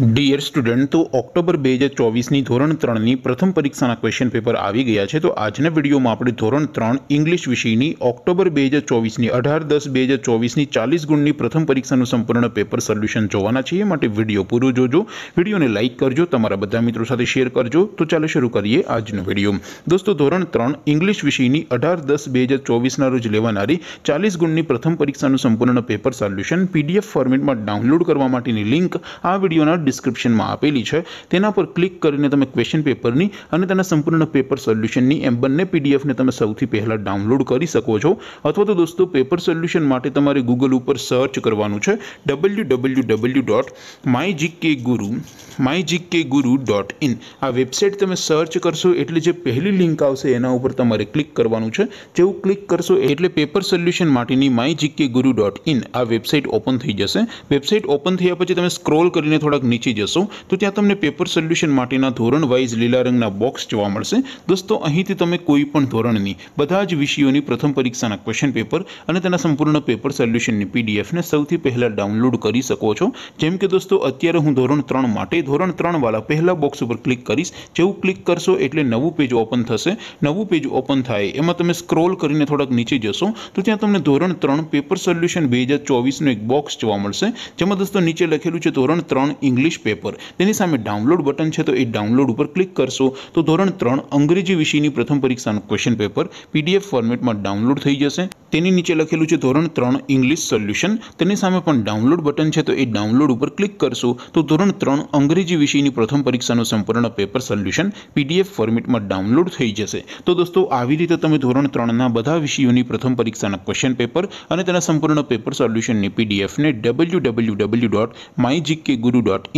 dear student તો October બે હજાર ચોવીસની ધોરણ ત્રણની પ્રથમ પરીક્ષાના ક્વેશ્ચન પેપર આવી ગયા છે તો આજના વિડીયોમાં આપણે ધોરણ ત્રણ ઇંગ્લિશ વિષયની ઓક્ટોબર બે હજાર ચોવીસની અઢાર દસ બે હજાર ચોવીસની ચાલીસ ગુણની પ્રથમ પરીક્ષાનું સંપૂર્ણ પેપર સોલ્યુશન જોવાના છીએ માટે વિડીયો પૂરો જોજો વિડીયોને લાઇક કરજો તમારા બધા મિત્રો સાથે શેર કરજો તો ચાલો શરૂ કરીએ આજનો વિડીયો દોસ્તો ધોરણ ત્રણ ઇંગ્લિશ વિષયની અઢાર દસ બે હજાર ચોવીસના રોજ લેવાનારી ચાલીસ ગુણની પ્રથમ પરીક્ષાનું સંપૂર્ણ પેપર સોલ્યુશન પીડીએફ ફોર્મેટમાં ડાઉનલોડ કરવા માટેની લિંક આ વિડીયોના ડિસ્ક્રિપ્શનમાં આપેલી છે તેના પર ક્લિક કરીને તમે ક્વેશ્ચન પેપરની અને તેના સંપૂર્ણના પેપર સોલ્યુશનની એમ બંને પીડીએફ ને તમે સૌથી પહેલા ડાઉનલોડ કરી શકો છો અથવા તો દોસ્તો પેપર સોલ્યુશન માટે તમારે Google ઉપર સર્ચ કરવાનું છે www.mygkguru mygkguru.in આ વેબસાઈટ તમે સર્ચ કરશો એટલે જે પહેલી લિંક આવશે તેના ઉપર તમારે ક્લિક કરવાનું છે જેવું ક્લિક કરશો એટલે પેપર સોલ્યુશન માટેની mygkguru.in આ વેબસાઈટ ઓપન થઈ જશે વેબસાઈટ ઓપન થયા પછી તમે સ્ક્રોલ કરીને થોડક ચી જોસો તો ત્યાં તમને પેપર સોલ્યુશન માટીના ધોરણ વાઇઝ લીલા રંગના બોક્સ જોવા મળશે દોસ્તો અહીંથી તમે કોઈ પણ ધોરણની બધા જ વિષયોની પ્રથમ પરીક્ષાના ક્વેશ્ચન પેપર અને તેના સંપૂર્ણ પેપર સોલ્યુશનની પીડીએફ ને સૌથી પહેલા ડાઉનલોડ કરી શકો છો જેમ કે દોસ્તો અત્યારે હું ધોરણ 3 માટી ધોરણ 3 વાળા પહેલા બોક્સ ઉપર ક્લિક કરીશ જેવું ક્લિક કરશો એટલે નવું પેજ ઓપન થશે નવું પેજ ઓપન થાય એમાં તમે સ્ક્રોલ કરીને થોડક નીચે જશો તો ત્યાં તમને ધોરણ 3 પેપર સોલ્યુશન 2024 નો એક બોક્સ જોવા મળશે જેમ કે દોસ્તો નીચે લખેલું છે ધોરણ 3 ઇંગ્લિશ પેપર તેની સામે ડાઉનલોડ બટન છે તો એ ડાઉનલોડ ઉપર ક્લિક કરશો તો ધોરણ 3 અંગ્રેજી વિષયની પ્રથમ પરીક્ષાનો ક્વેશ્ચન પેપર પીડીએફ ફોર્મેટમાં ડાઉનલોડ થઈ જશે તેની નીચે લખેલું છે ધોરણ 3 ઇંગ્લિશ સોલ્યુશન તેની સામે પણ ડાઉનલોડ બટન છે તો એ ડાઉનલોડ ઉપર ક્લિક કરશો તો ધોરણ 3 અંગ્રેજી વિષયની પ્રથમ પરીક્ષાનો સંપૂર્ણ પેપર સોલ્યુશન પીડીએફ ફોર્મેટમાં ડાઉનલોડ થઈ જશે તો દોસ્તો આવી રીતે તમે ધોરણ 3 ના બધા વિષયોની પ્રથમ પરીક્ષાના ક્વેશ્ચન પેપર અને તેના સંપૂર્ણ પેપર સોલ્યુશનની પીડીએફ ને www.mygkguru.com